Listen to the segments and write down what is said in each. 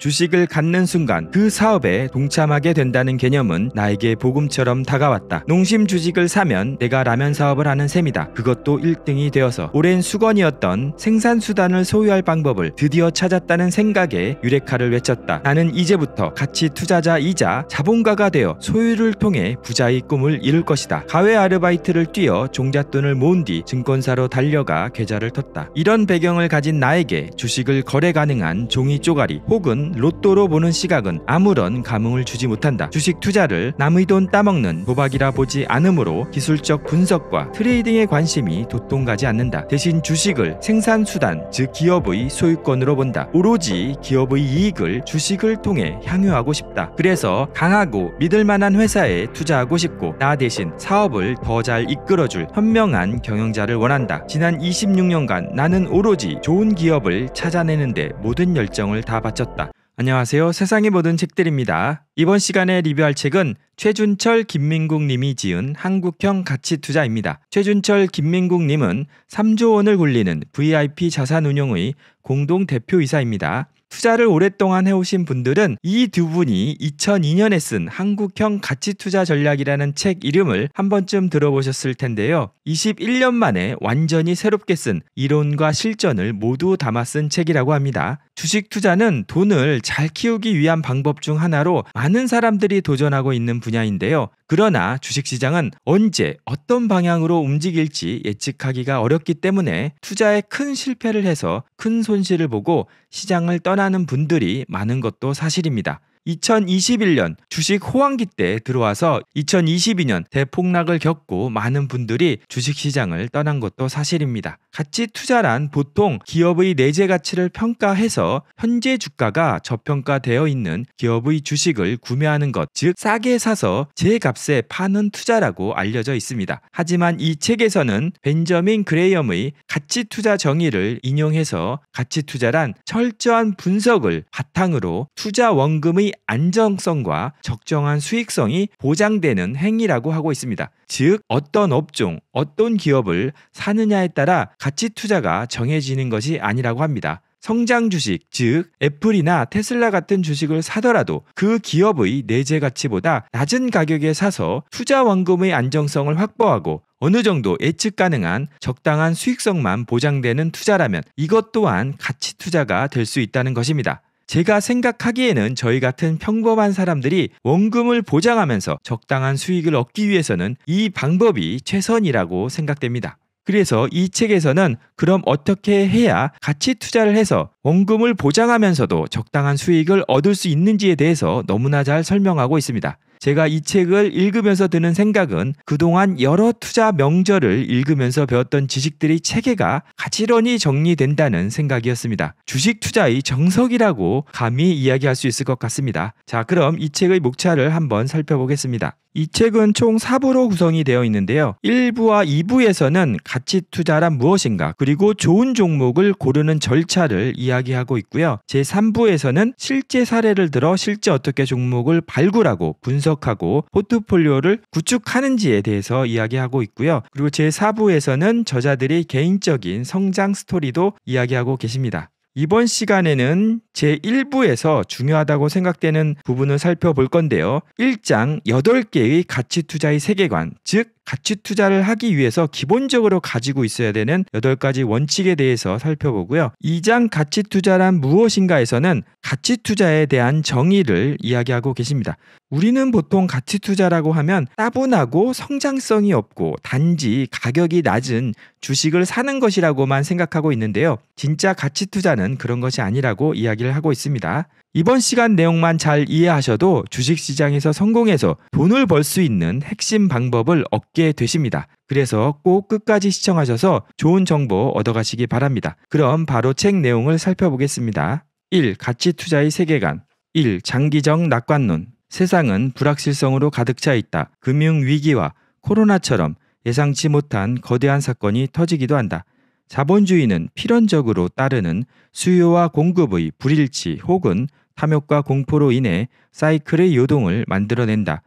주식을 갖는 순간 그 사업에 동참하게 된다는 개념은 나에게 복음처럼 다가왔다. 농심 주식을 사면 내가 라면 사업을 하는 셈이다. 그것도 1등이 되어서 오랜 수건이었던 생산수단을 소유할 방법을 드디어 찾았다는 생각에 유레카를 외쳤다. 나는 이제부터 같이 투자자이자 자본가가 되어 소유를 통해 부자의 꿈을 이룰 것이다. 가외 아르바이트를 뛰어 종잣돈을 모은 뒤 증권사로 달려가 계좌를 텄다. 이런 배경을 가진 나에게 주식을 거래 가능한 종이 쪼가리 혹은 로또로 보는 시각은 아무런 감흥을 주지 못한다. 주식 투자를 남의 돈 따먹는 도박이라 보지 않으므로 기술적 분석과 트레이딩에 관심이 도통가지 않는다. 대신 주식을 생산수단, 즉 기업의 소유권으로 본다. 오로지 기업의 이익을 주식을 통해 향유하고 싶다. 그래서 강하고 믿을만한 회사에 투자하고 싶고 나 대신 사업을 더 잘 이끌어줄 현명한 경영자를 원한다. 지난 26년간 나는 오로지 좋은 기업을 찾아내는데 모든 열정을 다 바쳤다. 안녕하세요. 세상의 모든 책들입니다. 이번 시간에 리뷰할 책은 최준철 김민국 님이 지은 한국형 가치 투자입니다. 최준철 김민국 님은 3조 원을 굴리는 VIP 자산운용의 공동 대표이사입니다. 투자를 오랫동안 해오신 분들은 이 두 분이 2002년에 쓴 한국형 가치투자 전략이라는 책 이름을 한 번쯤 들어보셨을 텐데요. 21년 만에 완전히 새롭게 쓴 이론과 실전을 모두 담아 쓴 책이라고 합니다. 주식 투자는 돈을 잘 키우기 위한 방법 중 하나로 많은 사람들이 도전하고 있는 분야인데요. 그러나 주식시장은 언제 어떤 방향으로 움직일지 예측하기가 어렵기 때문에 투자에 큰 실패를 해서 큰 손실을 보고 시장을 떠나 실하는 분들이 많은 것도 사실입니다. 2021년 주식 호황기 때 들어와서 2022년 대폭락을 겪고 많은 분들이 주식 시장을 떠난 것도 사실입니다. 같이 투자란 보통 기업의 내재 가치를 평가해서 현재 주가가 저평가되어 있는 기업의 주식을 구매하는 것, 즉 싸게 사서 제값에 파는 투자라고 알려져 있습니다. 하지만 이 책에서는 벤저민 그레이엄의 가치 투자 정의를 인용해서 가치 투자란 철저한 분석을 바탕으로 투자 원금의 안정성과 적정한 수익성이 보장되는 행위라고 하고 있습니다. 즉 어떤 업종, 어떤 기업을 사느냐에 따라 가치 투자가 정해지는 것이 아니라고 합니다. 성장 주식, 즉 애플이나 테슬라 같은 주식을 사더라도 그 기업의 내재 가치보다 낮은 가격에 사서 투자 원금의 안정성을 확보하고 어느 정도 예측 가능한 적당한 수익성만 보장되는 투자라면 이것 또한 가치 투자가 될 수 있다는 것입니다. 제가 생각하기에는 저희 같은 평범한 사람들이 원금을 보장하면서 적당한 수익을 얻기 위해서는 이 방법이 최선이라고 생각됩니다. 그래서 이 책에서는 그럼 어떻게 해야 같이 투자를 해서 원금을 보장하면서도 적당한 수익을 얻을 수 있는지에 대해서 너무나 잘 설명하고 있습니다. 제가 이 책을 읽으면서 드는 생각은 그동안 여러 투자 명절을 읽으면서 배웠던 지식들이 체계가 가지런히 정리된다는 생각이었습니다. 주식 투자의 정석이라고 감히 이야기할 수 있을 것 같습니다. 자, 그럼 이 책의 목차를 한번 살펴보겠습니다. 이 책은 총 4부로 구성이 되어 있는데요. 1부와 2부에서는 가치 투자란 무엇인가, 그리고 좋은 종목을 고르는 절차를 이야기하고 있고요. 제3부에서는 실제 사례를 들어 실제 어떻게 종목을 발굴하고 분석하고 포트폴리오를 구축하는지에 대해서 이야기하고 있고요. 그리고 제4부에서는 저자들이 개인적인 성장 스토리도 이야기하고 계십니다. 이번 시간에는 제1부에서 중요하다고 생각되는 부분을 살펴볼 건데요. 1장 8개의 가치 투자의 세계관, 즉 가치 투자를 하기 위해서 기본적으로 가지고 있어야 되는 8가지 원칙에 대해서 살펴보고요. 2장 가치 투자란 무엇인가에서는 가치 투자에 대한 정의를 이야기하고 계십니다. 우리는 보통 가치 투자라고 하면 따분하고 성장성이 없고 단지 가격이 낮은 주식을 사는 것이라고만 생각하고 있는데요. 진짜 가치 투자는 그런 것이 아니라고 이야기를 하고 있습니다. 이번 시간 내용만 잘 이해하셔도 주식시장에서 성공해서 돈을 벌 수 있는 핵심 방법을 얻게 되십니다. 그래서 꼭 끝까지 시청하셔서 좋은 정보 얻어가시기 바랍니다. 그럼 바로 책 내용을 살펴보겠습니다. 1. 가치투자의 세계관 1. 장기적 낙관론 세상은 불확실성으로 가득 차 있다. 금융위기와 코로나처럼 예상치 못한 거대한 사건이 터지기도 한다. 자본주의는 필연적으로 따르는 수요와 공급의 불일치 혹은 탐욕과 공포로 인해 사이클의 요동을 만들어낸다.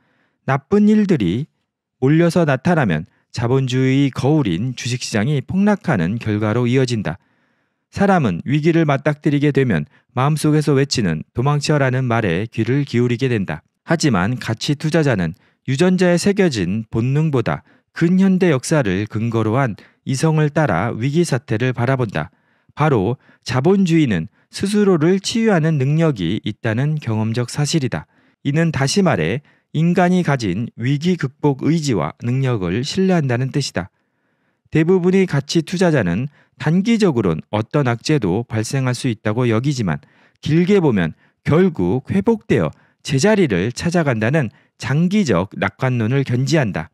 나쁜 일들이 몰려서 나타나면 자본주의 거울인 주식시장이 폭락하는 결과로 이어진다. 사람은 위기를 맞닥뜨리게 되면 마음속에서 외치는 도망쳐라는 말에 귀를 기울이게 된다. 하지만 가치 투자자는 유전자에 새겨진 본능보다 근현대 역사를 근거로 한 이성을 따라 위기 사태를 바라본다. 바로 자본주의는 스스로를 치유하는 능력이 있다는 경험적 사실이다. 이는 다시 말해 인간이 가진 위기 극복 의지와 능력을 신뢰한다는 뜻이다. 대부분의 가치 투자자는 단기적으론 어떤 악재도 발생할 수 있다고 여기지만 길게 보면 결국 회복되어 제자리를 찾아간다는 장기적 낙관론을 견지한다.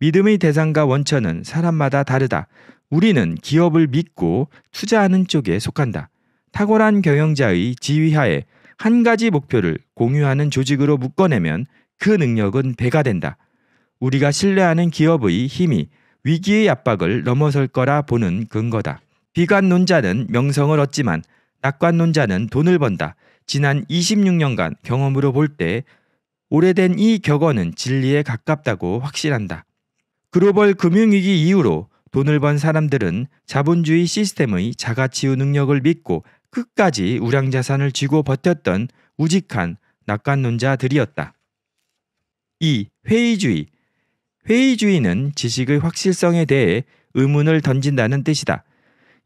믿음의 대상과 원천은 사람마다 다르다. 우리는 기업을 믿고 투자하는 쪽에 속한다. 탁월한 경영자의 지휘하에 한 가지 목표를 공유하는 조직으로 묶어내면 그 능력은 배가 된다. 우리가 신뢰하는 기업의 힘이 위기의 압박을 넘어설 거라 보는 근거다. 비관론자는 명성을 얻지만 낙관론자는 돈을 번다. 지난 26년간 경험으로 볼 때 오래된 이 격언은 진리에 가깝다고 확신한다. 글로벌 금융위기 이후로 돈을 번 사람들은 자본주의 시스템의 자가치유 능력을 믿고 끝까지 우량자산을 쥐고 버텼던 우직한 낙관론자들이었다. 2. 회의주의 회의주의는 지식의 확실성에 대해 의문을 던진다는 뜻이다.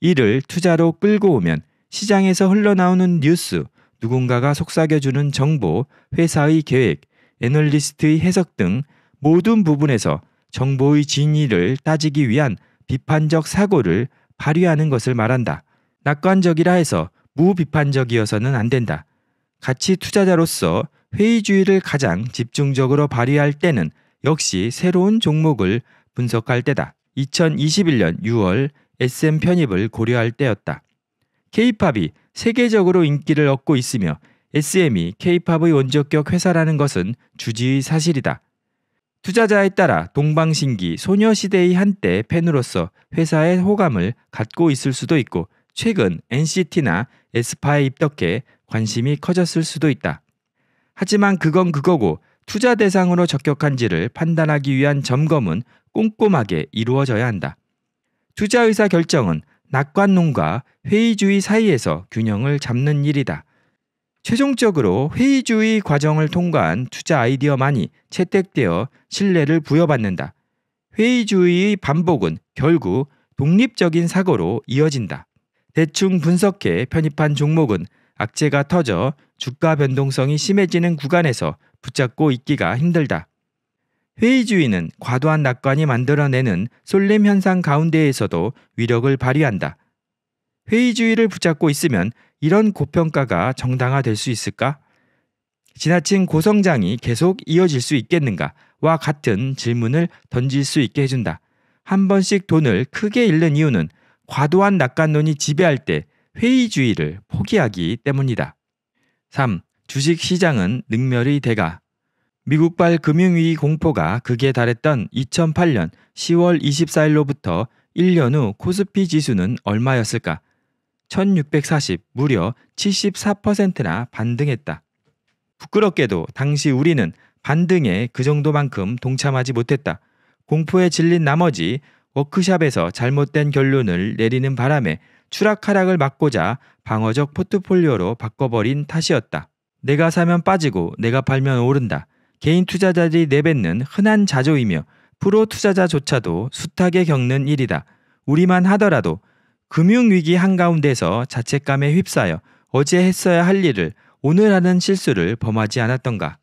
이를 투자로 끌고 오면 시장에서 흘러나오는 뉴스, 누군가가 속삭여주는 정보, 회사의 계획, 애널리스트의 해석 등 모든 부분에서 정보의 진위를 따지기 위한 비판적 사고를 발휘하는 것을 말한다. 낙관적이라 해서 무비판적이어서는 안 된다. 같이 투자자로서 회의주의를 가장 집중적으로 발휘할 때는 역시 새로운 종목을 분석할 때다. 2021년 6월 SM 편입을 고려할 때였다. K-팝이 세계적으로 인기를 얻고 있으며 SM이 K-팝의 원적격 회사라는 것은 주지의 사실이다. 투자자에 따라 동방신기, 소녀시대의 한때 팬으로서 회사의 호감을 갖고 있을 수도 있고 최근 NCT나 에스파에 입덕해 관심이 커졌을 수도 있다. 하지만 그건 그거고 투자 대상으로 적격한지를 판단하기 위한 점검은 꼼꼼하게 이루어져야 한다. 투자 의사 결정은 낙관론과 회의주의 사이에서 균형을 잡는 일이다. 최종적으로 회의주의 과정을 통과한 투자 아이디어만이 채택되어 신뢰를 부여받는다. 회의주의의 반복은 결국 독립적인 사고로 이어진다. 대충 분석해 편입한 종목은 악재가 터져 주가 변동성이 심해지는 구간에서 붙잡고 있기가 힘들다. 회의주의는 과도한 낙관이 만들어내는 솔림 현상 가운데에서도 위력을 발휘한다. 회의주의를 붙잡고 있으면 이런 고평가가 정당화될 수 있을까? 지나친 고성장이 계속 이어질 수 있겠는가와 같은 질문을 던질 수 있게 해준다. 한 번씩 돈을 크게 잃는 이유는 과도한 낙관론이 지배할 때 회의주의를 포기하기 때문이다. 3. 주식 시장은 능멸의 대가. 미국발 금융위기 공포가 극에 달했던 2008년 10월 24일로부터 1년 후 코스피 지수는 얼마였을까? 1640 무려 74%나 반등했다. 부끄럽게도 당시 우리는 반등에 그 정도만큼 동참하지 못했다. 공포에 질린 나머지 워크샵에서 잘못된 결론을 내리는 바람에 추락 하락을 막고자 방어적 포트폴리오로 바꿔버린 탓이었다. 내가 사면 빠지고 내가 팔면 오른다. 개인 투자자들이 내뱉는 흔한 자조이며 프로 투자자조차도 숱하게 겪는 일이다. 우리만 하더라도 금융위기 한가운데서 자책감에 휩싸여 어제 했어야 할 일을 오늘 하는 실수를 범하지 않았던가.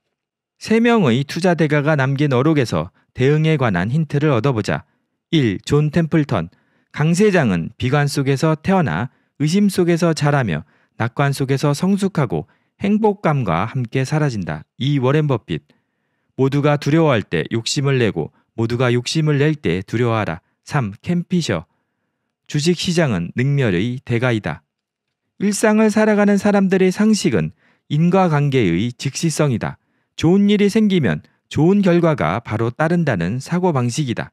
세 명의 투자 대가가 남긴 어록에서 대응에 관한 힌트를 얻어보자. 1. 존 템플턴. 강세장은 비관 속에서 태어나 의심 속에서 자라며 낙관 속에서 성숙하고 행복감과 함께 사라진다. 2. 워렌 버핏. 모두가 두려워할 때 욕심을 내고 모두가 욕심을 낼 때 두려워하라. 3. 캠피셔. 주식 시장은 능멸의 대가이다. 일상을 살아가는 사람들의 상식은 인과관계의 즉시성이다. 좋은 일이 생기면 좋은 결과가 바로 따른다는 사고방식이다.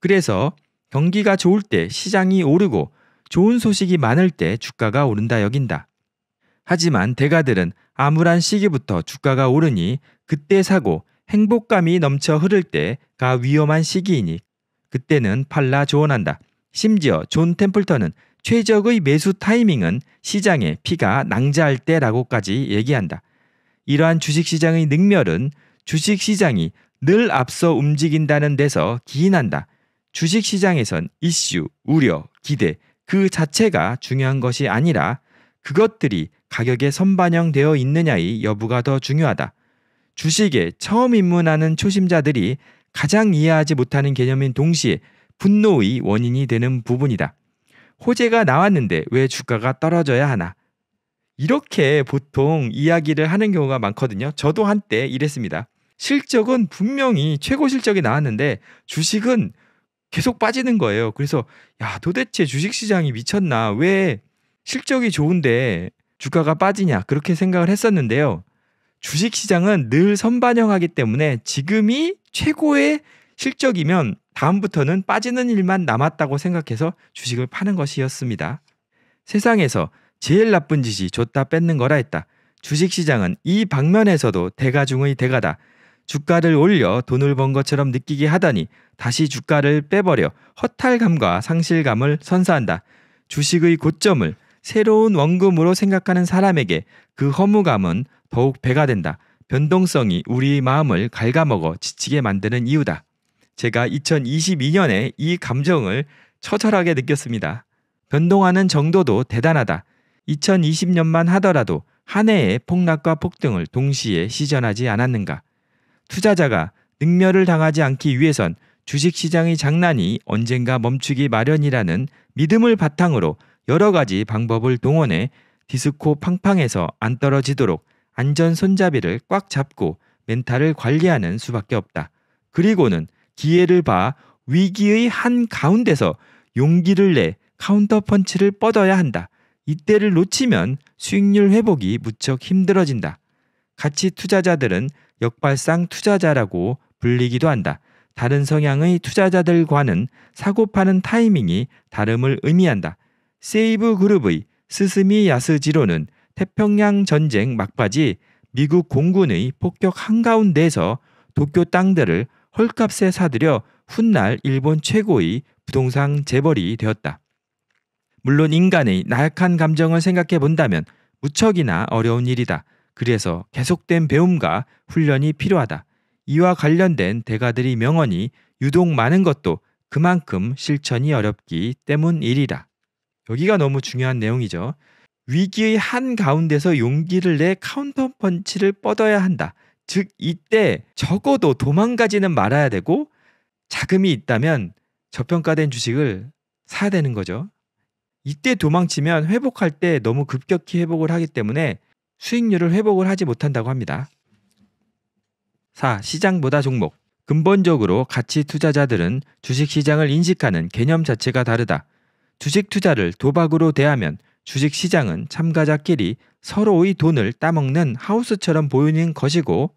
그래서 경기가 좋을 때 시장이 오르고 좋은 소식이 많을 때 주가가 오른다 여긴다. 하지만 대가들은 암울한 시기부터 주가가 오르니 그때 사고 행복감이 넘쳐 흐를 때가 위험한 시기이니 그때는 팔라 조언한다. 심지어 존 템플턴은 최적의 매수 타이밍은 시장에 피가 낭자할 때라고까지 얘기한다. 이러한 주식시장의 능멸은 주식시장이 늘 앞서 움직인다는 데서 기인한다. 주식시장에선 이슈, 우려, 기대 그 자체가 중요한 것이 아니라 그것들이 가격에 선반영되어 있느냐의 여부가 더 중요하다. 주식에 처음 입문하는 초심자들이 가장 이해하지 못하는 개념인 동시에 분노의 원인이 되는 부분이다. 호재가 나왔는데 왜 주가가 떨어져야 하나? 이렇게 보통 이야기를 하는 경우가 많거든요. 저도 한때 이랬습니다. 실적은 분명히 최고 실적이 나왔는데 주식은 계속 빠지는 거예요. 그래서 야, 도대체 주식 시장이 미쳤나? 왜 실적이 좋은데 주가가 빠지냐? 그렇게 생각을 했었는데요. 주식 시장은 늘 선반영하기 때문에 지금이 최고의 실적이면 다음부터는 빠지는 일만 남았다고 생각해서 주식을 파는 것이었습니다. 세상에서 제일 나쁜 짓이 줬다 뺏는 거라 했다. 주식시장은 이 방면에서도 대가 중의 대가다. 주가를 올려 돈을 번 것처럼 느끼게 하다니 다시 주가를 빼버려 허탈감과 상실감을 선사한다. 주식의 고점을 새로운 원금으로 생각하는 사람에게 그 허무감은 더욱 배가 된다. 변동성이 우리 마음을 갉아먹어 지치게 만드는 이유다. 제가 2022년에 이 감정을 처절하게 느꼈습니다. 변동하는 정도도 대단하다. 2020년만 하더라도 한 해의 폭락과 폭등을 동시에 시전하지 않았는가. 투자자가 능멸을 당하지 않기 위해선 주식시장의 장난이 언젠가 멈추기 마련이라는 믿음을 바탕으로 여러 가지 방법을 동원해 디스코 팡팡에서 안 떨어지도록 안전 손잡이를 꽉 잡고 멘탈을 관리하는 수밖에 없다. 그리고는 기회를 봐 위기의 한 가운데서 용기를 내 카운터 펀치를 뻗어야 한다. 이때를 놓치면 수익률 회복이 무척 힘들어진다. 가치 투자자들은 역발상 투자자라고 불리기도 한다. 다른 성향의 투자자들과는 사고 파는 타이밍이 다름을 의미한다. 세이브 그룹의 스스미 야스지로는 태평양 전쟁 막바지 미국 공군의 폭격 한가운데에서 도쿄 땅들을 헐값에 사들여 훗날 일본 최고의 부동산 재벌이 되었다. 물론 인간의 나약한 감정을 생각해 본다면 무척이나 어려운 일이다. 그래서 계속된 배움과 훈련이 필요하다. 이와 관련된 대가들이 명언이 유독 많은 것도 그만큼 실천이 어렵기 때문이리라. 여기가 너무 중요한 내용이죠. 위기의 한 가운데서 용기를 내 카운터 펀치를 뻗어야 한다. 즉 이때 적어도 도망가지는 말아야 되고 자금이 있다면 저평가된 주식을 사야 되는 거죠. 이때 도망치면 회복할 때 너무 급격히 회복을 하기 때문에 수익률을 회복을 하지 못한다고 합니다. 4. 시장보다 종목. 근본적으로 가치 투자자들은 주식 시장을 인식하는 개념 자체가 다르다. 주식 투자를 도박으로 대하면 주식 시장은 참가자끼리 서로의 돈을 따먹는 하우스처럼 보이는 것이고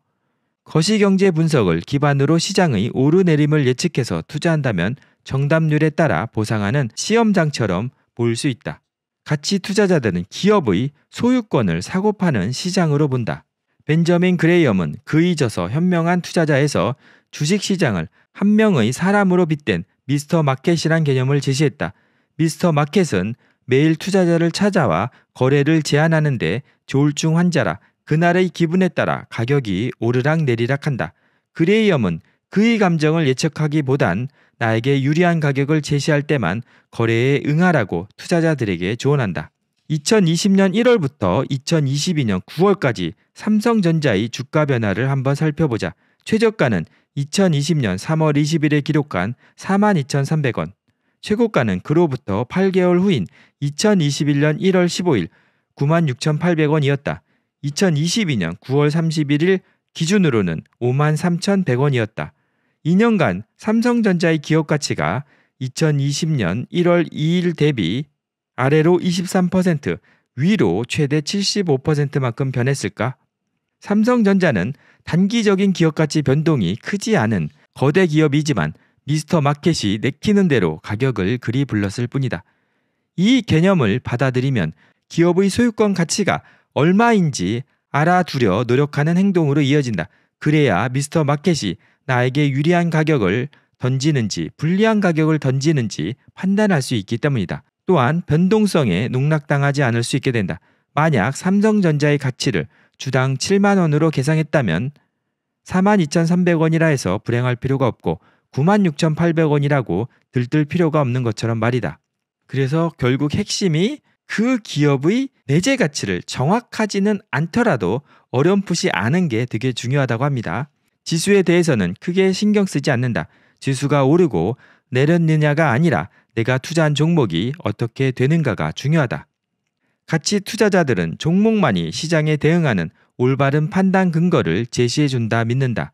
거시경제 분석을 기반으로 시장의 오르내림을 예측해서 투자한다면 정답률에 따라 보상하는 시험장처럼 보일 수 있다. 같이 투자자들은 기업의 소유권을 사고 파는 시장으로 본다. 벤저민 그레이엄은 그이 저서 현명한 투자자에서 주식시장을 한 명의 사람으로 빗댄 미스터 마켓이란 개념을 제시했다. 미스터 마켓은 매일 투자자를 찾아와 거래를 제안하는데 조울증 환자라 그날의 기분에 따라 가격이 오르락 내리락 한다. 그레이엄은 그의 감정을 예측하기보단 나에게 유리한 가격을 제시할 때만 거래에 응하라고 투자자들에게 조언한다. 2020년 1월부터 2022년 9월까지 삼성전자의 주가 변화를 한번 살펴보자. 최저가는 2020년 3월 20일에 기록한 42,300원. 최고가는 그로부터 8개월 후인 2021년 1월 15일 96,800원이었다. 2022년 9월 31일 기준으로는 5 3,100원이었다. 2년간 삼성전자의 기업 가치가 2020년 1월 2일 대비 아래로 23%, 위로 최대 75%만큼 변했을까? 삼성전자는 단기적인 기업 가치 변동이 크지 않은 거대 기업이지만 미스터 마켓이 내키는 대로 가격을 그리 불렀을 뿐이다. 이 개념을 받아들이면 기업의 소유권 가치가 얼마인지 알아두려 노력하는 행동으로 이어진다. 그래야 미스터 마켓이 나에게 유리한 가격을 던지는지 불리한 가격을 던지는지 판단할 수 있기 때문이다. 또한 변동성에 농락당하지 않을 수 있게 된다. 만약 삼성전자의 가치를 주당 7만 원으로 계상했다면 42,300원이라 해서 불행할 필요가 없고 96,800원이라고 들뜰 필요가 없는 것처럼 말이다. 그래서 결국 핵심이 그 기업의 내재 가치를 정확하지는 않더라도 어렴풋이 아는 게 되게 중요하다고 합니다. 지수에 대해서는 크게 신경 쓰지 않는다. 지수가 오르고 내렸느냐가 아니라 내가 투자한 종목이 어떻게 되는가가 중요하다. 같이 투자자들은 종목만이 시장에 대응하는 올바른 판단 근거를 제시해 준다 믿는다.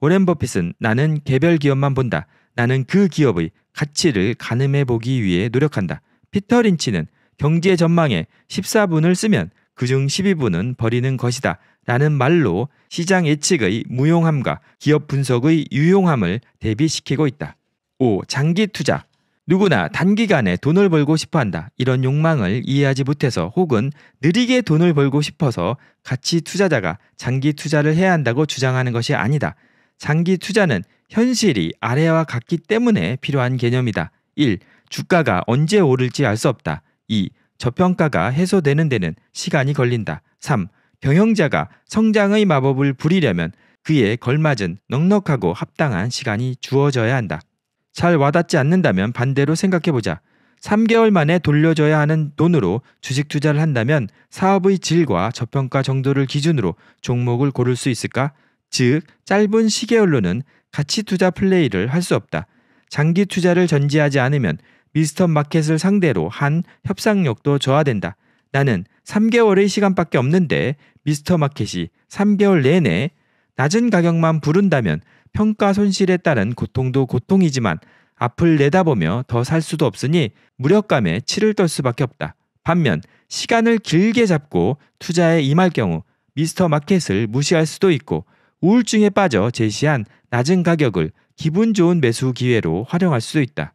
워렌 버핏은 나는 개별 기업만 본다. 나는 그 기업의 가치를 가늠해 보기 위해 노력한다. 피터 린치는 경제 전망에 14분을 쓰면 그중 12분은 버리는 것이다. 라는 말로 시장 예측의 무용함과 기업 분석의 유용함을 대비시키고 있다. 5. 장기 투자. 누구나 단기간에 돈을 벌고 싶어 한다. 이런 욕망을 이해하지 못해서 혹은 느리게 돈을 벌고 싶어서 같이 투자자가 장기 투자를 해야 한다고 주장하는 것이 아니다. 장기 투자는 현실이 아래와 같기 때문에 필요한 개념이다. 1. 주가가 언제 오를지 알 수 없다. 2. 저평가가 해소되는 데는 시간이 걸린다. 3. 경영자가 성장의 마법을 부리려면 그에 걸맞은 넉넉하고 합당한 시간이 주어져야 한다. 잘 와닿지 않는다면 반대로 생각해보자. 3개월 만에 돌려줘야 하는 돈으로 주식 투자를 한다면 사업의 질과 저평가 정도를 기준으로 종목을 고를 수 있을까? 즉, 짧은 시계열로는 가치 투자 플레이를 할 수 없다. 장기 투자를 전제하지 않으면 미스터 마켓을 상대로 한 협상력도 저하된다. 나는 3개월의 시간밖에 없는데 미스터 마켓이 3개월 내내 낮은 가격만 부른다면 평가 손실에 따른 고통도 고통이지만 앞을 내다보며 더 살 수도 없으니 무력감에 치를 떨 수밖에 없다. 반면 시간을 길게 잡고 투자에 임할 경우 미스터 마켓을 무시할 수도 있고 우울증에 빠져 제시한 낮은 가격을 기분 좋은 매수 기회로 활용할 수도 있다.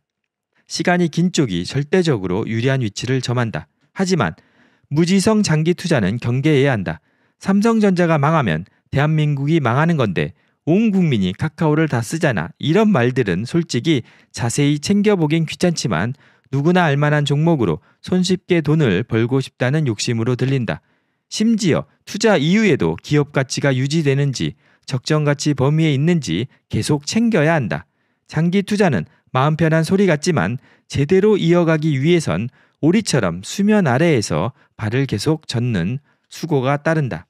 시간이 긴 쪽이 절대적으로 유리한 위치를 점한다. 하지만 무지성 장기 투자는 경계해야 한다. 삼성전자가 망하면 대한민국이 망하는 건데 온 국민이 카카오를 다 쓰잖아. 이런 말들은 솔직히 자세히 챙겨보긴 귀찮지만 누구나 알만한 종목으로 손쉽게 돈을 벌고 싶다는 욕심으로 들린다. 심지어 투자 이후에도 기업 가치가 유지되는지 적정 가치 범위에 있는지 계속 챙겨야 한다. 장기 투자는 마음 편한 소리 같지만 제대로 이어가기 위해선 오리처럼 수면 아래에서 발을 계속 젓는 수고가 따른다.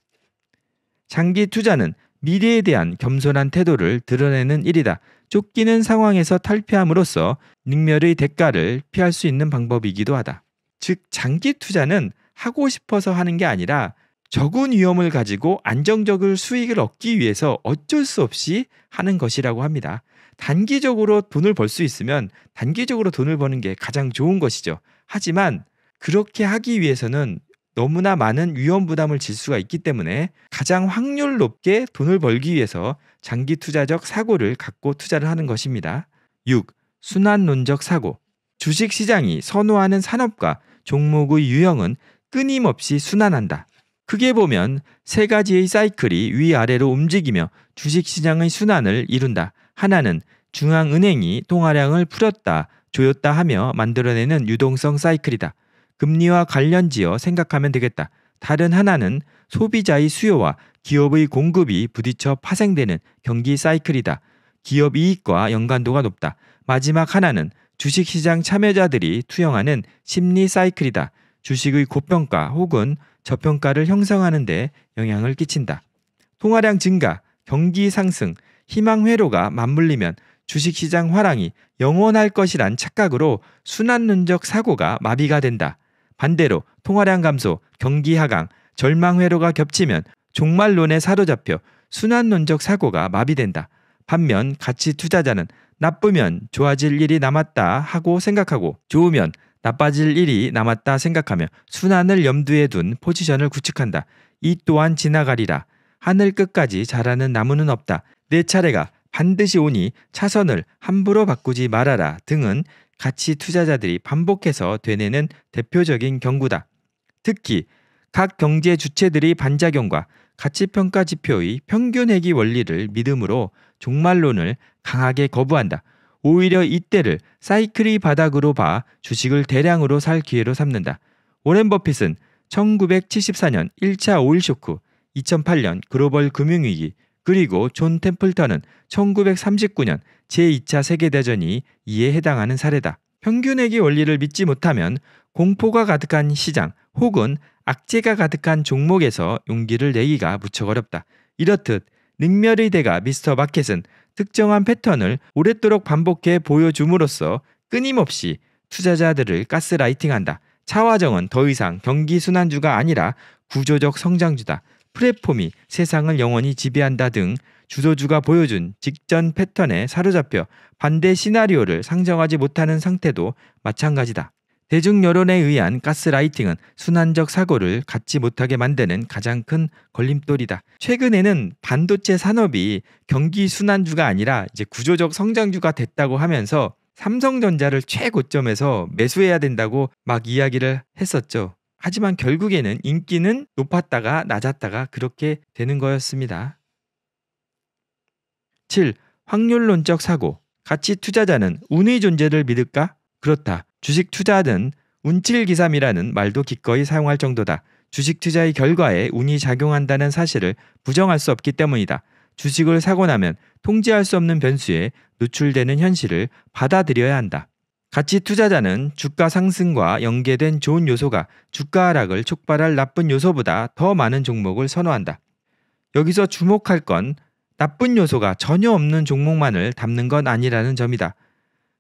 장기 투자는 미래에 대한 겸손한 태도를 드러내는 일이다. 쫓기는 상황에서 탈피함으로써 능멸의 대가를 피할 수 있는 방법이기도 하다. 즉, 장기 투자는 하고 싶어서 하는 게 아니라 적은 위험을 가지고 안정적을 수익을 얻기 위해서 어쩔 수 없이 하는 것이라고 합니다. 단기적으로 돈을 벌 수 있으면 단기적으로 돈을 버는 게 가장 좋은 것이죠. 하지만 그렇게 하기 위해서는 너무나 많은 위험 부담을 질 수가 있기 때문에 가장 확률 높게 돈을 벌기 위해서 장기 투자적 사고를 갖고 투자를 하는 것입니다. 6. 순환론적 사고. 주식 시장이 선호하는 산업과 종목의 유형은 끊임없이 순환한다. 크게 보면 세 가지의 사이클이 위아래로 움직이며 주식 시장의 순환을 이룬다. 하나는 중앙은행이 통화량을 풀었다, 조였다 하며 만들어내는 유동성 사이클이다. 금리와 관련지어 생각하면 되겠다. 다른 하나는 소비자의 수요와 기업의 공급이 부딪혀 파생되는 경기 사이클이다. 기업 이익과 연관도가 높다. 마지막 하나는 주식시장 참여자들이 투영하는 심리 사이클이다. 주식의 고평가 혹은 저평가를 형성하는 데 영향을 끼친다. 통화량 증가, 경기 상승, 희망 회로가 맞물리면 주식시장 화랑이 영원할 것이란 착각으로 순환론적 사고가 마비가 된다. 반대로 통화량 감소, 경기 하강, 절망 회로가 겹치면 종말론에 사로잡혀 순환론적 사고가 마비된다. 반면 가치 투자자는 나쁘면 좋아질 일이 남았다 하고 생각하고 좋으면 나빠질 일이 남았다 생각하며 순환을 염두에 둔 포지션을 구축한다. 이 또한 지나가리라. 하늘 끝까지 자라는 나무는 없다. 내 차례가 반드시 오니 차선을 함부로 바꾸지 말아라 등은 가치 투자자들이 반복해서 되내는 대표적인 경구다. 특히 각 경제 주체들이 반작용과 가치평가 지표의 평균액이 원리를 믿음으로 종말론을 강하게 거부한다. 오히려 이때를 사이클이 바닥으로 봐 주식을 대량으로 살 기회로 삼는다. 오렌 버핏은 1974년 1차 오일쇼크, 2008년 글로벌 금융위기, 그리고 존 템플턴은 1939년 제2차 세계대전이 이에 해당하는 사례다. 평균액의 원리를 믿지 못하면 공포가 가득한 시장 혹은 악재가 가득한 종목에서 용기를 내기가 무척 어렵다. 이렇듯 능멸의 대가 미스터 마켓은 특정한 패턴을 오랫도록 반복해 보여줌으로써 끊임없이 투자자들을 가스라이팅한다. 차화정은 더 이상 경기 순환주가 아니라 구조적 성장주다. 플랫폼이 세상을 영원히 지배한다 등 주도주가 보여준 직전 패턴에 사로잡혀 반대 시나리오를 상정하지 못하는 상태도 마찬가지다. 대중 여론에 의한 가스라이팅은 순환적 사고를 갖지 못하게 만드는 가장 큰 걸림돌이다. 최근에는 반도체 산업이 경기 순환주가 아니라 이제 구조적 성장주가 됐다고 하면서 삼성전자를 최고점에서 매수해야 된다고 막 이야기를 했었죠. 하지만 결국에는 인기는 높았다가 낮았다가 그렇게 되는 거였습니다. 7. 확률론적 사고. 같이 투자자는 운의 존재를 믿을까? 그렇다. 주식 투자는 운칠기삼이라는 말도 기꺼이 사용할 정도다. 주식 투자의 결과에 운이 작용한다는 사실을 부정할 수 없기 때문이다. 주식을 사고 나면 통제할 수 없는 변수에 노출되는 현실을 받아들여야 한다. 가치 투자자는 주가 상승과 연계된 좋은 요소가 주가 하락을 촉발할 나쁜 요소보다 더 많은 종목을 선호한다. 여기서 주목할 건 나쁜 요소가 전혀 없는 종목만을 담는 건 아니라는 점이다.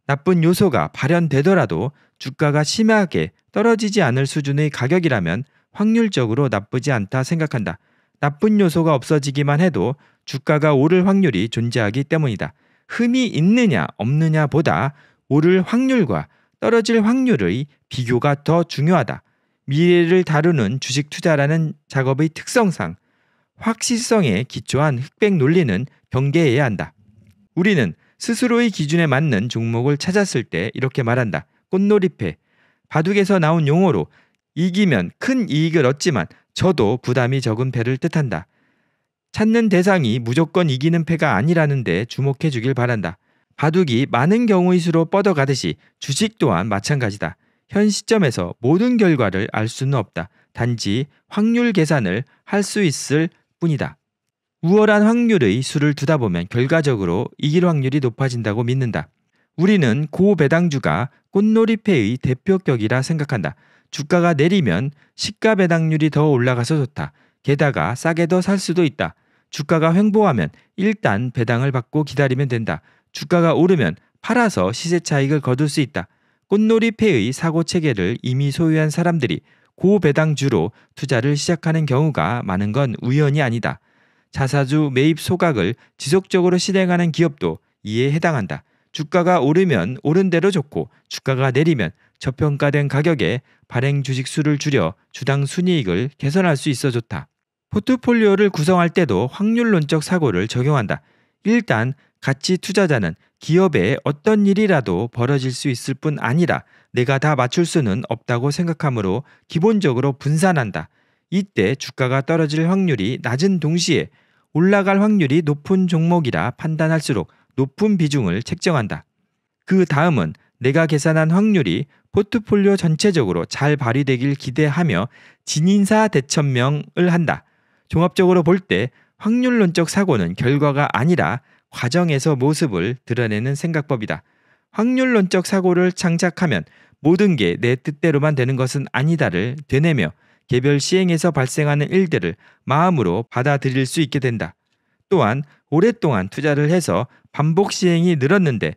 나쁜 요소가 발현되더라도 주가가 심하게 떨어지지 않을 수준의 가격이라면 확률적으로 나쁘지 않다 생각한다. 나쁜 요소가 없어지기만 해도 주가가 오를 확률이 존재하기 때문이다. 흠이 있느냐 없느냐보다 오를 확률과 떨어질 확률의 비교가 더 중요하다. 미래를 다루는 주식 투자라는 작업의 특성상 확실성에 기초한 흑백 논리는 경계해야 한다. 우리는 스스로의 기준에 맞는 종목을 찾았을 때 이렇게 말한다. 꽃놀이패. 바둑에서 나온 용어로 이기면 큰 이익을 얻지만 저도 부담이 적은 패를 뜻한다. 찾는 대상이 무조건 이기는 패가 아니라는데 주목해 주길 바란다. 바둑이 많은 경우의 수로 뻗어가듯이 주식 또한 마찬가지다. 현 시점에서 모든 결과를 알 수는 없다. 단지 확률 계산을 할 수 있을 뿐이다. 우월한 확률의 수를 두다 보면 결과적으로 이길 확률이 높아진다고 믿는다. 우리는 고배당주가 꽃놀이패의 대표격이라 생각한다. 주가가 내리면 시가 배당률이 더 올라가서 좋다. 게다가 싸게 더 살 수도 있다. 주가가 횡보하면 일단 배당을 받고 기다리면 된다. 주가가 오르면 팔아서 시세 차익을 거둘 수 있다. 꽃놀이폐의 사고 체계를 이미 소유한 사람들이 고배당주로 투자를 시작하는 경우가 많은 건 우연이 아니다. 자사주 매입 소각을 지속적으로 실행하는 기업도 이에 해당한다. 주가가 오르면 오른 대로 좋고 주가가 내리면 저평가된 가격에 발행 주식 수를 줄여 주당 순이익을 개선할 수 있어 좋다. 포트폴리오를 구성할 때도 확률론적 사고를 적용한다. 일단 가치 투자자는 기업에 어떤 일이라도 벌어질 수 있을 뿐 아니라 내가 다 맞출 수는 없다고 생각하므로 기본적으로 분산한다. 이때 주가가 떨어질 확률이 낮은 동시에 올라갈 확률이 높은 종목이라 판단할수록 높은 비중을 책정한다. 그 다음은 내가 계산한 확률이 포트폴리오 전체적으로 잘 발휘되길 기대하며 진인사 대천명을 한다. 종합적으로 볼 때 확률론적 사고는 결과가 아니라 과정에서 모습을 드러내는 생각법이다. 확률론적 사고를 창작하면 모든 게 내 뜻대로만 되는 것은 아니다를 되뇌며 개별 시행에서 발생하는 일들을 마음으로 받아들일 수 있게 된다. 또한 오랫동안 투자를 해서 반복 시행이 늘었는데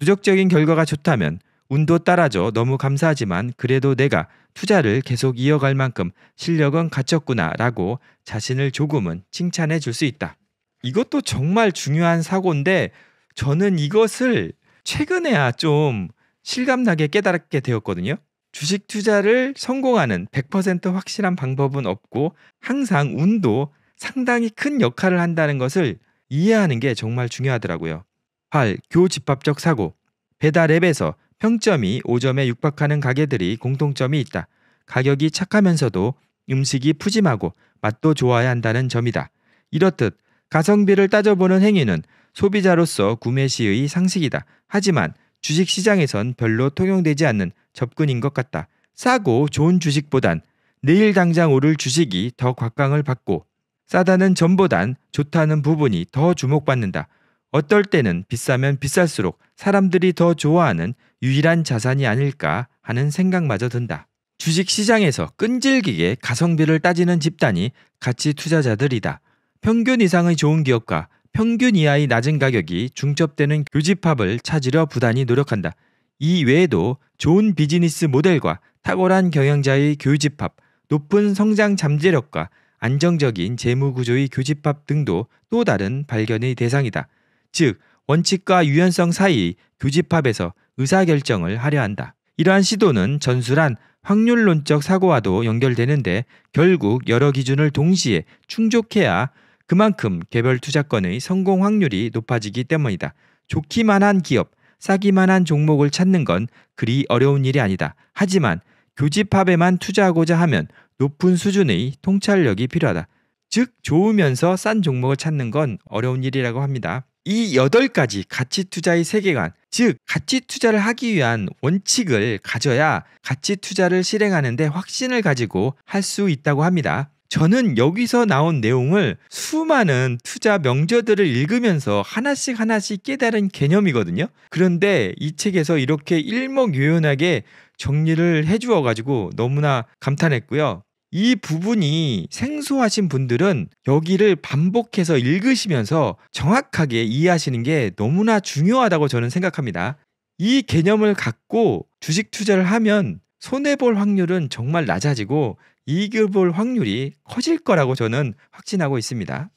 누적적인 결과가 좋다면 운도 따라줘 너무 감사하지만 그래도 내가 투자를 계속 이어갈 만큼 실력은 갖췄구나 라고 자신을 조금은 칭찬해 줄 수 있다. 이것도 정말 중요한 사고인데 저는 이것을 최근에야 좀 실감나게 깨달게 되었거든요. 주식 투자를 성공하는 100% 확실한 방법은 없고 항상 운도 상당히 큰 역할을 한다는 것을 이해하는 게 정말 중요하더라고요. 8. 교집합적 사고. 배달 앱에서 평점이 5점에 육박하는 가게들이 공통점이 있다. 가격이 착하면서도 음식이 푸짐하고 맛도 좋아야 한다는 점이다. 이렇듯 가성비를 따져보는 행위는 소비자로서 구매 시의 상식이다. 하지만 주식 시장에선 별로 통용되지 않는 접근인 것 같다. 싸고 좋은 주식보단 내일 당장 오를 주식이 더 곽강을 받고 싸다는 점보단 좋다는 부분이 더 주목받는다. 어떨 때는 비싸면 비쌀수록 사람들이 더 좋아하는 유일한 자산이 아닐까 하는 생각마저 든다. 주식 시장에서 끈질기게 가성비를 따지는 집단이 가치 투자자들이다. 평균 이상의 좋은 기업과 평균 이하의 낮은 가격이 중첩되는 교집합을 찾으려 부단히 노력한다. 이 외에도 좋은 비즈니스 모델과 탁월한 경영자의 교집합, 높은 성장 잠재력과 안정적인 재무 구조의 교집합 등도 또 다른 발견의 대상이다. 즉, 원칙과 유연성 사이 교집합에서 의사결정을 하려 한다. 이러한 시도는 전술한 확률론적 사고와도 연결되는데 결국 여러 기준을 동시에 충족해야 그만큼 개별 투자권의 성공 확률이 높아지기 때문이다. 좋기만 한 기업, 싸기만 한 종목을 찾는 건 그리 어려운 일이 아니다. 하지만 교집합에만 투자하고자 하면 높은 수준의 통찰력이 필요하다. 즉, 좋으면서 싼 종목을 찾는 건 어려운 일이라고 합니다. 이8 가지 가치 투자의 세계관, 즉 가치 투자를 하기 위한 원칙을 가져야 가치 투자를 실행하는데 확신을 가지고 할 수 있다고 합니다. 저는 여기서 나온 내용을 수많은 투자 명저들을 읽으면서 하나씩 하나씩 깨달은 개념이거든요. 그런데 이 책에서 이렇게 일목요연하게 정리를 해주어 가지고 너무나 감탄했고요. 이 부분이 생소하신 분들은 여기를 반복해서 읽으시면서 정확하게 이해하시는 게 너무나 중요하다고 저는 생각합니다. 이 개념을 갖고 주식 투자를 하면 손해볼 확률은 정말 낮아지고 이익을 볼 확률이 커질 거라고 저는 확신하고 있습니다.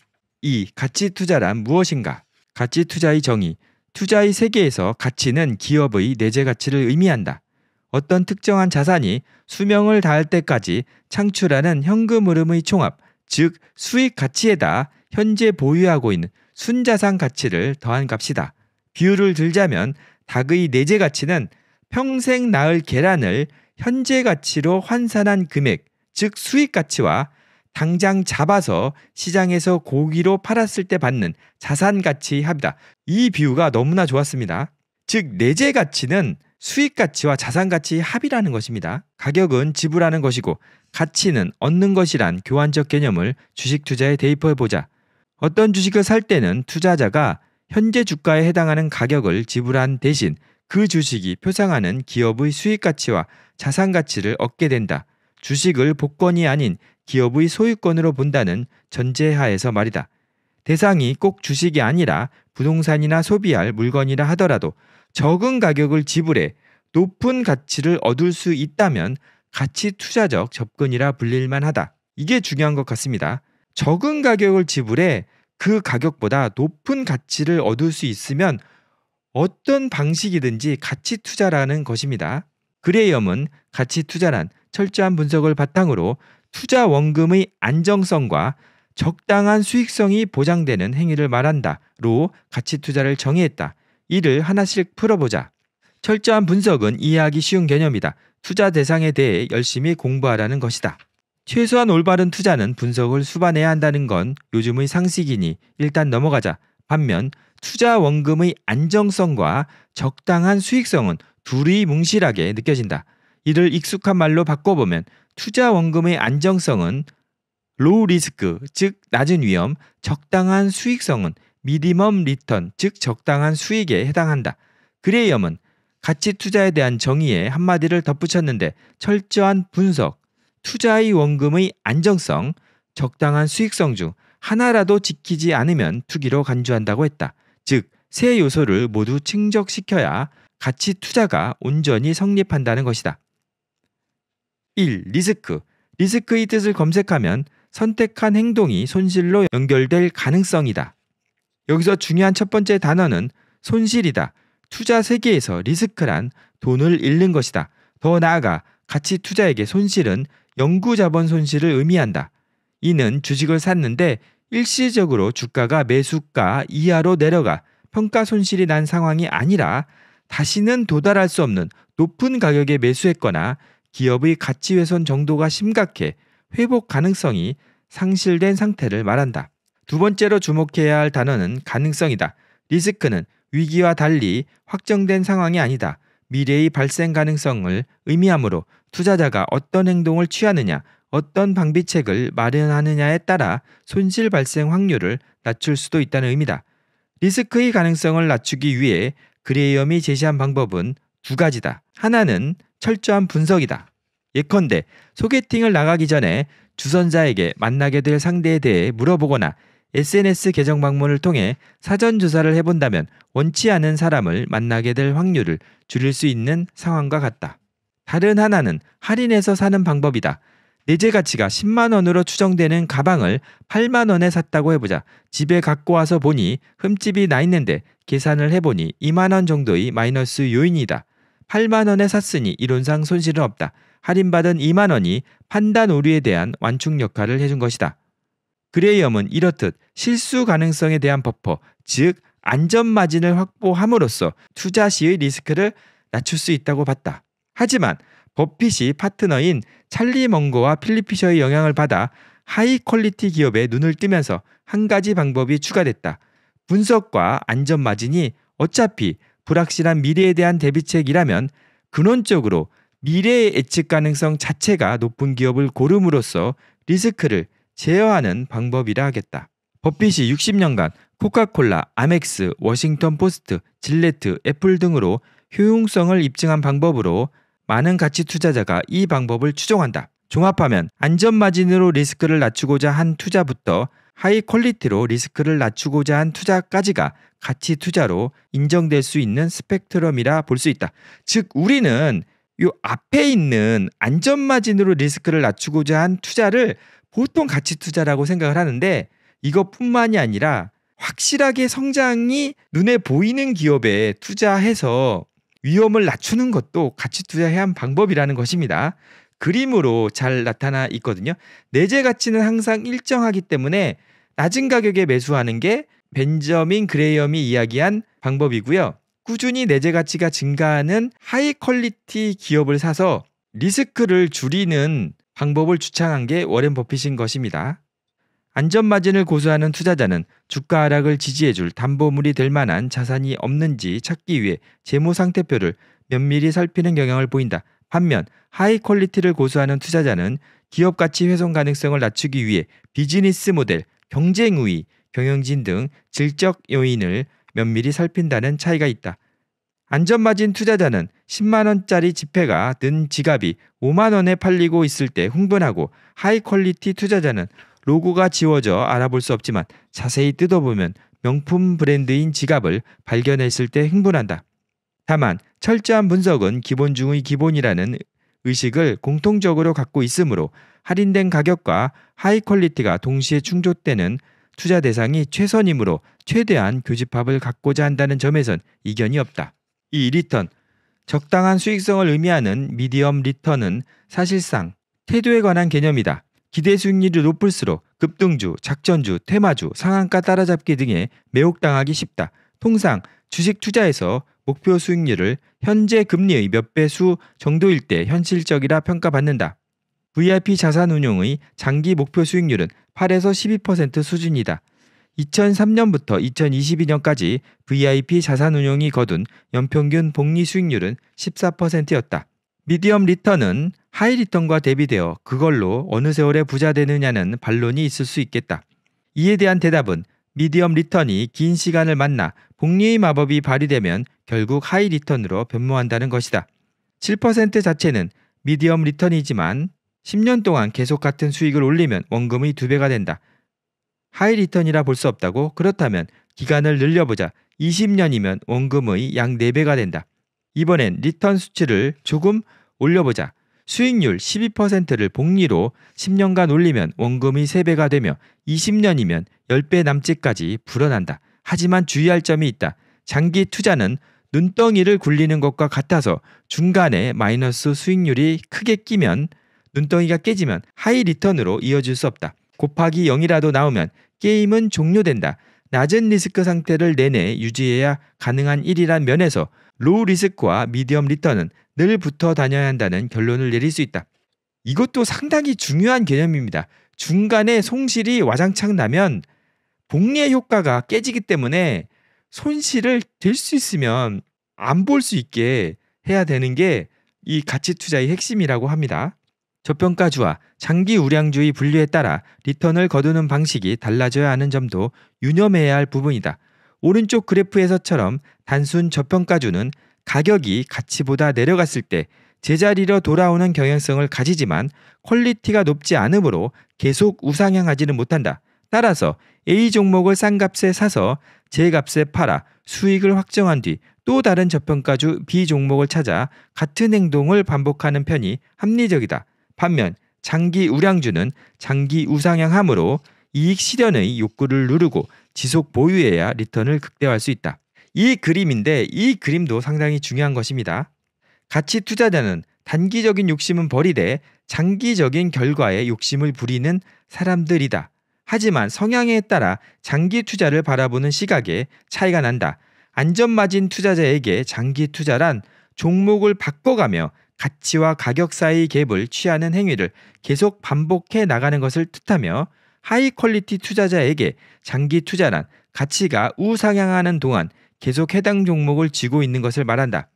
이 가치 투자란 무엇인가? 가치 투자의 정의. 투자의 세계에서 가치는 기업의 내재 가치를 의미한다. 어떤 특정한 자산이 수명을 다할 때까지 창출하는 현금 흐름의 총합, 즉 수익 가치에다 현재 보유하고 있는 순자산 가치를 더한 값이다. 비유를 들자면 닭의 내재 가치는 평생 낳을 계란을 현재 가치로 환산한 금액, 즉 수익 가치와 당장 잡아서 시장에서 고기로 팔았을 때 받는 자산 가치 합이다. 이 비유가 너무나 좋았습니다. 즉 내재 가치는 수익 가치와 자산 가치 합이라는 것입니다. 가격은 지불하는 것이고 가치는 얻는 것이란 교환적 개념을 주식 투자에 대입해 보자. 어떤 주식을 살 때는 투자자가 현재 주가에 해당하는 가격을 지불한 대신 그 주식이 표상하는 기업의 수익 가치와 자산 가치를 얻게 된다. 주식을 복권이 아닌 기업의 소유권으로 본다는 전제하에서 말이다. 대상이 꼭 주식이 아니라 부동산이나 소비할 물건이라 하더라도 적은 가격을 지불해 높은 가치를 얻을 수 있다면 가치 투자적 접근이라 불릴만 하다. 이게 중요한 것 같습니다. 적은 가격을 지불해 그 가격보다 높은 가치를 얻을 수 있으면 어떤 방식이든지 가치 투자라는 것입니다. 그레이엄은 가치 투자란 철저한 분석을 바탕으로 투자 원금의 안정성과 적당한 수익성이 보장되는 행위를 말한다로 가치 투자를 정의했다. 이를 하나씩 풀어보자. 철저한 분석은 이해하기 쉬운 개념이다. 투자 대상에 대해 열심히 공부하라는 것이다. 최소한 올바른 투자는 분석을 수반해야 한다는 건 요즘의 상식이니 일단 넘어가자. 반면 투자 원금의 안정성과 적당한 수익성은 둘이 뭉실하게 느껴진다. 이를 익숙한 말로 바꿔보면 투자 원금의 안정성은 로우 리스크, 즉 낮은 위험, 적당한 수익성은 미디멈 리턴, 즉 적당한 수익에 해당한다. 그레이엄은 가치 투자에 대한 정의에 한마디를 덧붙였는데 철저한 분석, 투자의 원금의 안정성, 적당한 수익성 중 하나라도 지키지 않으면 투기로 간주한다고 했다. 즉, 세 요소를 모두 충족시켜야 가치 투자가 온전히 성립한다는 것이다. 1. 리스크. 리스크의 뜻을 검색하면 선택한 행동이 손실로 연결될 가능성이다. 여기서 중요한 첫 번째 단어는 손실이다. 투자 세계에서 리스크란 돈을 잃는 것이다. 더 나아가 가치 투자에게 손실은 연구 자본 손실을 의미한다. 이는 주식을 샀는데 일시적으로 주가가 매수가 이하로 내려가 평가 손실이 난 상황이 아니라 다시는 도달할 수 없는 높은 가격에 매수했거나 기업의 가치훼손 정도가 심각해 회복 가능성이 상실된 상태를 말한다. 두 번째로 주목해야 할 단어는 가능성이다. 리스크는 위기와 달리 확정된 상황이 아니다. 미래의 발생 가능성을 의미하므로 투자자가 어떤 행동을 취하느냐, 어떤 방비책을 마련하느냐에 따라 손실 발생 확률을 낮출 수도 있다는 의미다. 리스크의 가능성을 낮추기 위해 그레이엄이 제시한 방법은 두 가지다. 하나는 철저한 분석이다. 예컨대 소개팅을 나가기 전에 주선자에게 만나게 될 상대에 대해 물어보거나 SNS 계정 방문을 통해 사전 조사를 해본다면 원치 않은 사람을 만나게 될 확률을 줄일 수 있는 상황과 같다. 다른 하나는 할인해서 사는 방법이다. 내재 가치가 10만 원으로 추정되는 가방을 8만 원에 샀다고 해보자. 집에 갖고 와서 보니 흠집이 나 있는데 계산을 해보니 2만 원 정도의 마이너스 요인이다. 8만 원에 샀으니 이론상 손실은 없다. 할인받은 2만 원이 판단 오류에 대한 완충 역할을 해준 것이다. 그레이엄은 이렇듯 실수 가능성에 대한 버퍼, 즉 안전 마진을 확보함으로써 투자 시의 리스크를 낮출 수 있다고 봤다. 하지만 버핏이 파트너인 찰리 멍거와 필리 피셔의 영향을 받아 하이 퀄리티 기업에 눈을 뜨면서 한 가지 방법이 추가됐다. 분석과 안전 마진이 어차피 불확실한 미래에 대한 대비책이라면 근원적으로 미래의 예측 가능성 자체가 높은 기업을 고름으로써 리스크를 제어하는 방법이라 하겠다. 버핏이 60년간 코카콜라, 아멕스, 워싱턴 포스트, 질레트, 애플 등으로 효용성을 입증한 방법으로 많은 가치 투자자가 이 방법을 추종한다. 종합하면 안전 마진으로 리스크를 낮추고자 한 투자부터 하이 퀄리티로 리스크를 낮추고자 한 투자까지가 가치 투자로 인정될 수 있는 스펙트럼이라 볼 수 있다. 즉 우리는 요 앞에 있는 안전 마진으로 리스크를 낮추고자 한 투자를 보통 가치 투자라고 생각을 하는데 이것뿐만이 아니라 확실하게 성장이 눈에 보이는 기업에 투자해서 위험을 낮추는 것도 같이 투자해야 한 방법이라는 것입니다. 그림으로 잘 나타나 있거든요. 내재 가치는 항상 일정하기 때문에 낮은 가격에 매수하는 게 벤저민 그레이엄이 이야기한 방법이고요. 꾸준히 내재 가치가 증가하는 하이 퀄리티 기업을 사서 리스크를 줄이는 방법을 주창한 게 워렌 버핏인 것입니다. 안전마진을 고수하는 투자자는 주가 하락을 지지해줄 담보물이 될 만한 자산이 없는지 찾기 위해 재무 상태표를 면밀히 살피는 경향을 보인다. 반면 하이 퀄리티를 고수하는 투자자는 기업 가치 훼손 가능성을 낮추기 위해 비즈니스 모델, 경쟁 우위, 경영진 등 질적 요인을 면밀히 살핀다는 차이가 있다. 안전마진 투자자는 10만원짜리 지폐가 든 지갑이 5만원에 팔리고 있을 때 흥분하고 하이퀄리티 투자자는 로고가 지워져 알아볼 수 없지만 자세히 뜯어보면 명품 브랜드인 지갑을 발견했을 때 흥분한다. 다만 철저한 분석은 기본 중의 기본이라는 의식을 공통적으로 갖고 있으므로 할인된 가격과 하이 퀄리티가 동시에 충족되는 투자 대상이 최선이므로 최대한 교집합을 갖고자 한다는 점에선 이견이 없다. 이 리턴, 적당한 수익성을 의미하는 미디엄 리턴은 사실상 태도에 관한 개념이다. 기대 수익률이 높을수록 급등주, 작전주, 테마주, 상한가 따라잡기 등에 매혹당하기 쉽다. 통상 주식 투자에서 목표 수익률을 현재 금리의 몇 배 수 정도일 때 현실적이라 평가받는다. VIP 자산 운용의 장기 목표 수익률은 8에서 12% 수준이다. 2003년부터 2022년까지 VIP 자산 운용이 거둔 연평균 복리 수익률은 14%였다. 미디엄 리턴은 하이 리턴과 대비되어 그걸로 어느 세월에 부자 되느냐는 반론이 있을 수 있겠다. 이에 대한 대답은 미디엄 리턴이 긴 시간을 만나 복리의 마법이 발휘되면 결국 하이 리턴으로 변모한다는 것이다. 7% 자체는 미디엄 리턴이지만 10년 동안 계속 같은 수익을 올리면 원금의 2배가 된다. 하이 리턴이라 볼 수 없다고 그렇다면 기간을 늘려보자 20년이면 원금의 약 4배가 된다. 이번엔 리턴 수치를 조금 올려보자. 수익률 12%를 복리로 10년간 올리면 원금이 3배가 되며 20년이면 10배 남짓까지 불어난다. 하지만 주의할 점이 있다. 장기 투자는 눈덩이를 굴리는 것과 같아서 중간에 마이너스 수익률이 크게 끼면 눈덩이가 깨지면 하이 리턴으로 이어질 수 없다. 곱하기 0이라도 나오면 게임은 종료된다. 낮은 리스크 상태를 내내 유지해야 가능한 일이란 면에서 로우 리스크와 미디엄 리턴은 늘 붙어 다녀야 한다는 결론을 내릴 수 있다. 이것도 상당히 중요한 개념입니다. 중간에 손실이 와장창 나면 복리의 효과가 깨지기 때문에 손실을 될 수 있으면 안 볼 수 있게 해야 되는 게 이 가치 투자의 핵심이라고 합니다. 저평가주와 장기 우량주의 분류에 따라 리턴을 거두는 방식이 달라져야 하는 점도 유념해야 할 부분이다. 오른쪽 그래프에서처럼 단순 저평가주는 가격이 가치보다 내려갔을 때 제자리로 돌아오는 경향성을 가지지만 퀄리티가 높지 않으므로 계속 우상향하지는 못한다. 따라서 A 종목을 싼 값에 사서 제값에 팔아 수익을 확정한 뒤 또 다른 저평가주 B 종목을 찾아 같은 행동을 반복하는 편이 합리적이다. 반면 장기 우량주는 장기 우상향함으로 이익 실현의 욕구를 누르고 지속 보유해야 리턴을 극대화할 수 있다. 이 그림인데 이 그림도 상당히 중요한 것입니다. 가치 투자자는 단기적인 욕심은 버리되 장기적인 결과에 욕심을 부리는 사람들이다. 하지만 성향에 따라 장기 투자를 바라보는 시각에 차이가 난다. 안전마진 투자자에게 장기 투자란 종목을 바꿔가며 가치와 가격 사이 갭을 취하는 행위를 계속 반복해 나가는 것을 뜻하며 하이 퀄리티 투자자에게 장기 투자란 가치가 우상향하는 동안 계속 해당 종목을 쥐고 있는 것을 말한다.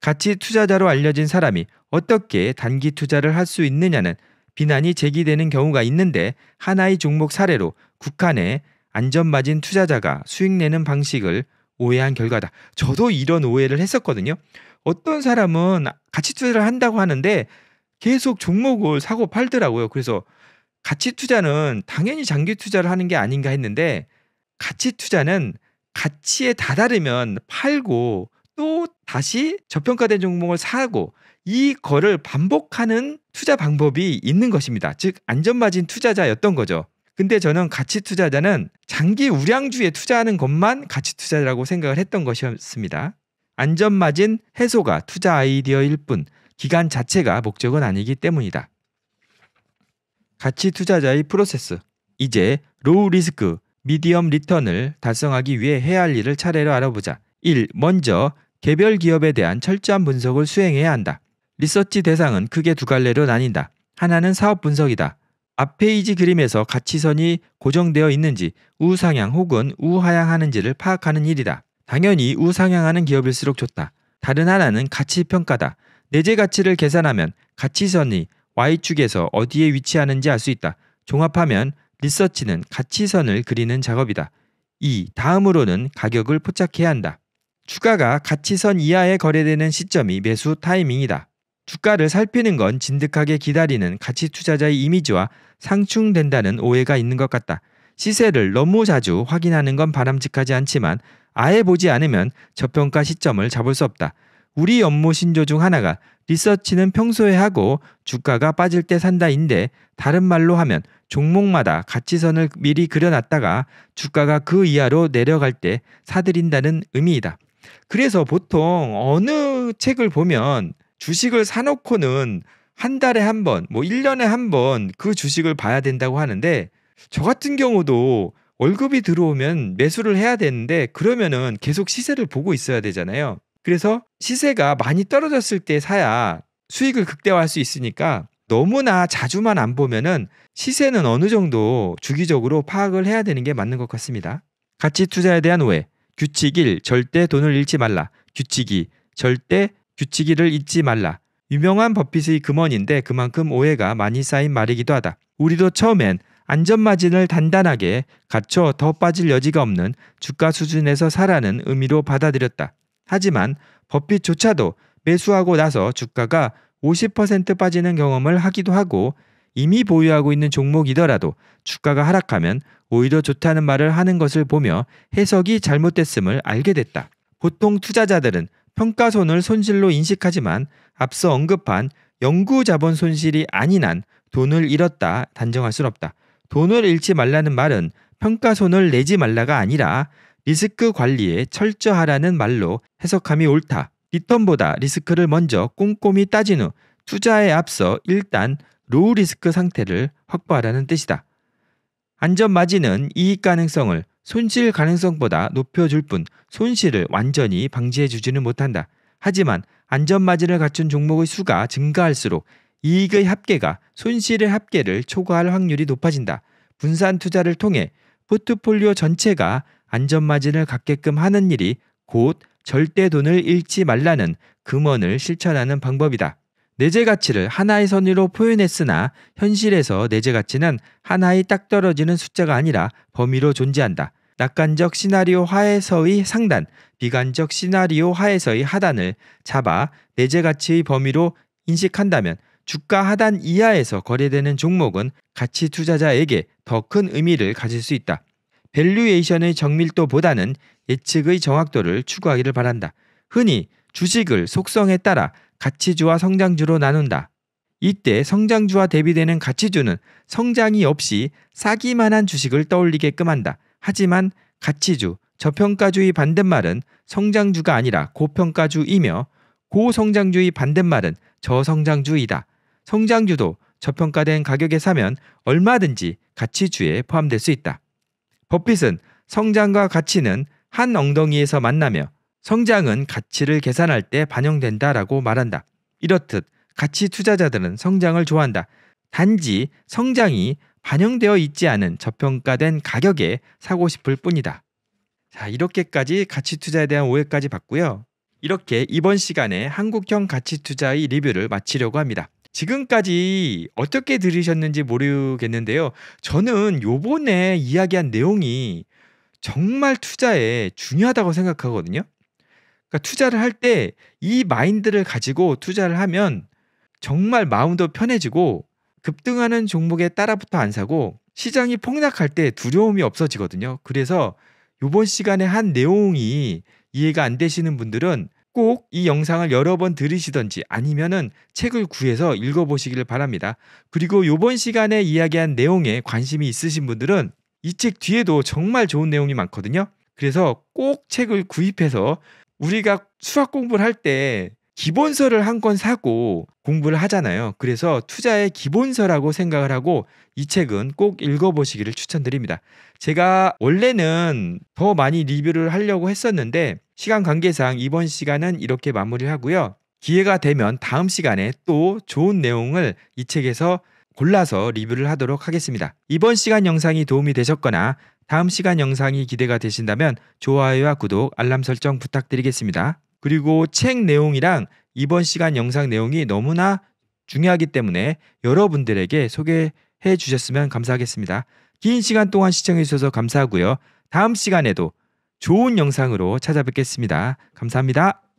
가치 투자자로 알려진 사람이 어떻게 단기 투자를 할 수 있느냐는 비난이 제기되는 경우가 있는데 하나의 종목 사례로 국한의 안전마진 투자자가 수익 내는 방식을 오해한 결과다. 저도 이런 오해를 했었거든요. 어떤 사람은 가치 투자를 한다고 하는데 계속 종목을 사고 팔더라고요. 그래서 가치 투자는 당연히 장기 투자를 하는 게 아닌가 했는데 가치 투자는 가치에 다다르면 팔고 또 다시 저평가된 종목을 사고 이 거를 반복하는 투자 방법이 있는 것입니다. 즉 안전마진 투자자였던 거죠. 근데 저는 가치 투자자는 장기 우량주에 투자하는 것만 가치 투자라고 생각을 했던 것이었습니다. 안전마진 해소가 투자 아이디어일 뿐 기간 자체가 목적은 아니기 때문이다. 가치 투자자의 프로세스. 이제 로우 리스크, 미디엄 리턴을 달성하기 위해 해야 할 일을 차례로 알아보자. 1. 먼저 개별 기업에 대한 철저한 분석을 수행해야 한다. 리서치 대상은 크게 두 갈래로 나뉜다. 하나는 사업 분석이다. 앞 페이지 그림에서 가치선이 고정되어 있는지 우상향 혹은 우하향하는지를 파악하는 일이다. 당연히 우상향하는 기업일수록 좋다. 다른 하나는 가치평가다. 내재 가치를 계산하면 가치선이 Y축에서 어디에 위치하는지 알 수 있다. 종합하면 리서치는 가치선을 그리는 작업이다. 2. 다음으로는 가격을 포착해야 한다. 주가가 가치선 이하에 거래되는 시점이 매수 타이밍이다. 주가를 살피는 건 진득하게 기다리는 가치 투자자의 이미지와 상충된다는 오해가 있는 것 같다. 시세를 너무 자주 확인하는 건 바람직하지 않지만 아예 보지 않으면 저평가 시점을 잡을 수 없다. 우리 업무 신조 중 하나가 리서치는 평소에 하고 주가가 빠질 때 산다인데 다른 말로 하면 종목마다 가치선을 미리 그려놨다가 주가가 그 이하로 내려갈 때 사들인다는 의미이다. 그래서 보통 어느 책을 보면 주식을 사놓고는 한 달에 한 번, 뭐 1년에 한 번 그 주식을 봐야 된다고 하는데 저 같은 경우도 월급이 들어오면 매수를 해야 되는데 그러면은 계속 시세를 보고 있어야 되잖아요. 그래서 시세가 많이 떨어졌을 때 사야 수익을 극대화할 수 있으니까 너무나 자주만 안 보면은 시세는 어느 정도 주기적으로 파악을 해야 되는 게 맞는 것 같습니다. 가치 투자에 대한 오해. 규칙 1. 절대 돈을 잃지 말라. 규칙 2. 절대 규칙 1을 잊지 말라. 유명한 버핏의 금원인데 그만큼 오해가 많이 쌓인 말이기도 하다. 우리도 처음엔 안전마진을 단단하게 갖춰 더 빠질 여지가 없는 주가 수준에서 사라는 의미로 받아들였다. 하지만 버핏조차도 매수하고 나서 주가가 50% 빠지는 경험을 하기도 하고 이미 보유하고 있는 종목이더라도 주가가 하락하면 오히려 좋다는 말을 하는 것을 보며 해석이 잘못됐음을 알게 됐다. 보통 투자자들은 평가손을 손실로 인식하지만 앞서 언급한 영구 자본 손실이 아닌 한 돈을 잃었다 단정할 순 없다. 돈을 잃지 말라는 말은 평가손을 내지 말라가 아니라 리스크 관리에 철저하라는 말로 해석함이 옳다. 리턴보다 리스크를 먼저 꼼꼼히 따진 후 투자에 앞서 일단 로우 리스크 상태를 확보하라는 뜻이다. 안전 마진은 이익 가능성을 손실 가능성보다 높여줄 뿐 손실을 완전히 방지해 주지는 못한다. 하지만 안전 마진을 갖춘 종목의 수가 증가할수록 이익의 합계가 손실의 합계를 초과할 확률이 높아진다. 분산 투자를 통해 포트폴리오 전체가 안전마진을 갖게끔 하는 일이 곧 절대 돈을 잃지 말라는 금원을 실천하는 방법이다. 내재 가치를 하나의 선의로 표현했으나 현실에서 내재 가치는 하나의 딱 떨어지는 숫자가 아니라 범위로 존재한다. 낙관적 시나리오 하에서의 상단, 비관적 시나리오 하에서의 하단을 잡아 내재 가치의 범위로 인식한다면 주가 하단 이하에서 거래되는 종목은 가치 투자자에게 더 큰 의미를 가질 수 있다. 밸류에이션의 정밀도보다는 예측의 정확도를 추구하기를 바란다. 흔히 주식을 속성에 따라 가치주와 성장주로 나눈다. 이때 성장주와 대비되는 가치주는 성장이 없이 싸기만한 주식을 떠올리게끔 한다. 하지만 가치주, 저평가주의 반대말은 성장주가 아니라 고평가주이며 고성장주의 반대말은 저성장주이다. 성장주도 저평가된 가격에 사면 얼마든지 가치주에 포함될 수 있다. 버핏은 성장과 가치는 한 엉덩이에서 만나며 성장은 가치를 계산할 때 반영된다라고 말한다. 이렇듯 가치 투자자들은 성장을 좋아한다. 단지 성장이 반영되어 있지 않은 저평가된 가격에 사고 싶을 뿐이다. 자, 이렇게까지 가치 투자에 대한 오해까지 봤고요. 이렇게 이번 시간에 한국형 가치 투자의 리뷰를 마치려고 합니다. 지금까지 어떻게 들으셨는지 모르겠는데요. 저는 요번에 이야기한 내용이 정말 투자에 중요하다고 생각하거든요. 그러니까 투자를 할 때 이 마인드를 가지고 투자를 하면 정말 마음도 편해지고 급등하는 종목에 따라붙어 안 사고 시장이 폭락할 때 두려움이 없어지거든요. 그래서 요번 시간에 한 내용이 이해가 안 되시는 분들은 꼭이 영상을 여러 번 들으시던지 아니면은 책을 구해서 읽어보시기를 바랍니다. 그리고 요번 시간에 이야기한 내용에 관심이 있으신 분들은 이 책 뒤에도 정말 좋은 내용이 많거든요. 그래서 꼭 책을 구입해서 우리가 수학 공부를 할때 기본서를 한 권 사고 공부를 하잖아요. 그래서 투자의 기본서라고 생각을 하고 이 책은 꼭 읽어보시기를 추천드립니다. 제가 원래는 더 많이 리뷰를 하려고 했었는데 시간 관계상 이번 시간은 이렇게 마무리 하고요. 기회가 되면 다음 시간에 또 좋은 내용을 이 책에서 골라서 리뷰를 하도록 하겠습니다. 이번 시간 영상이 도움이 되셨거나 다음 시간 영상이 기대가 되신다면 좋아요와 구독, 알람 설정 부탁드리겠습니다. 그리고 책 내용이랑 이번 시간 영상 내용이 너무나 중요하기 때문에 여러분들에게 소개해 주셨으면 감사하겠습니다. 긴 시간 동안 시청해 주셔서 감사하고요. 다음 시간에도 좋은 영상으로 찾아뵙겠습니다. 감사합니다.